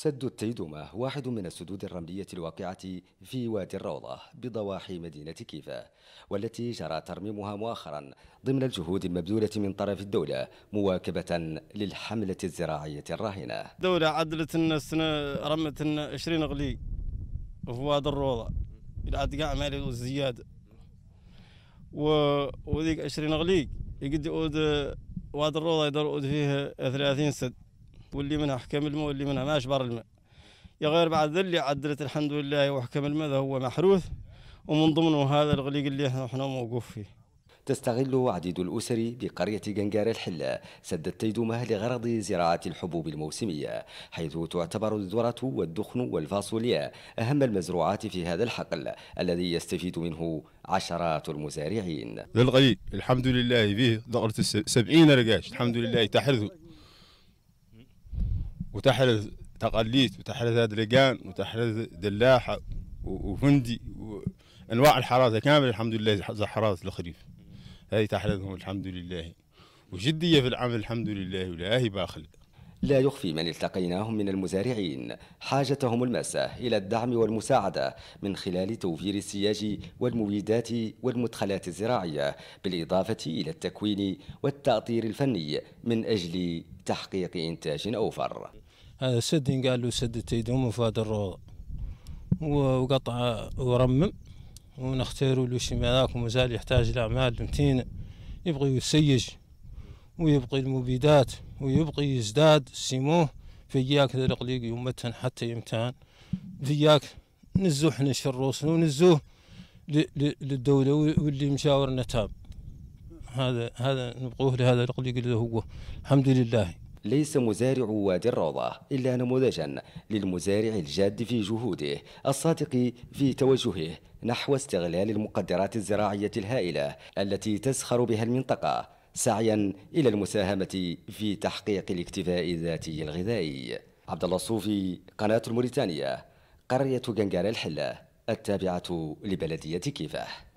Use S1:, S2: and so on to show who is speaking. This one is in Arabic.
S1: سد التيدومة واحد من السدود الرملية الواقعة في وادي الروضة بضواحي مدينة كيفا والتي جرى ترميمها مؤخرا ضمن الجهود المبذولة من طرف الدولة مواكبة للحملة الزراعية الراهنة الدولة
S2: عدلت السنة رمت 20 غلي في وادي الروضة العد كاع مالي والزيادة وذيك 20 غلي يقد وادي الروضة يدور فيه 30 سد واللي منها حكم الماء واللي منها ما أشبر الماء يا غير بعد اللي عدلت الحمد لله وحكم الماء هو محروث ومن ضمنه هذا الغليق اللي احنا موقوف فيه
S1: تستغل عديد الأسر بقرية جنجار الحلة سد التيدومه لغرض زراعة الحبوب الموسمية حيث تعتبر الذرة والدخن والفاصوليا أهم المزروعات في هذا الحقل الذي يستفيد منه عشرات المزارعين
S3: للغليل الحمد لله فيه ضغرة سبعين رجاش الحمد لله تحرزه وتحرز تقليد وتحرز أدريقان وتحرز دلاحة وفندي وأنواع الحراسة كاملة الحمد لله زي حراسة الخريف هذه تحرزهم الحمد
S1: لله وجدية في العمل الحمد لله ولا هي باخله لا يخفي من التقيناهم من المزارعين حاجتهم الماسة إلى الدعم والمساعدة من خلال توفير السياج والمبيدات والمدخلات الزراعية بالإضافة إلى التكوين والتأطير الفني من أجل تحقيق إنتاج أوفر
S4: هذا سد قالوا سد تيدوم وفاد الروض وقطع ورمم ونختاروا له شي ملاك يحتاج لأعمال متينة يبغي يسيج ويبقي المبيدات ويبقي يزداد سموه فياك ذا الإقليق يمتن حتى يمتان فياك نزوه احنا شروسنا ونزوه للدولة واللي مشاورنا تاب هذا هذا نبقوه لهذا الرقليق اللي هو الحمد لله
S1: ليس مزارع وادي الروضة إلا نموذجا للمزارع الجاد في جهوده الصادق في توجهه نحو استغلال المقدرات الزراعية الهائلة التي تزخر بها المنطقة سعيا إلى المساهمة في تحقيق الاكتفاء الذاتي الغذائي عبد الله الصوفي قناة الموريتانية قرية جنجال الحلة التابعة لبلدية كيفاه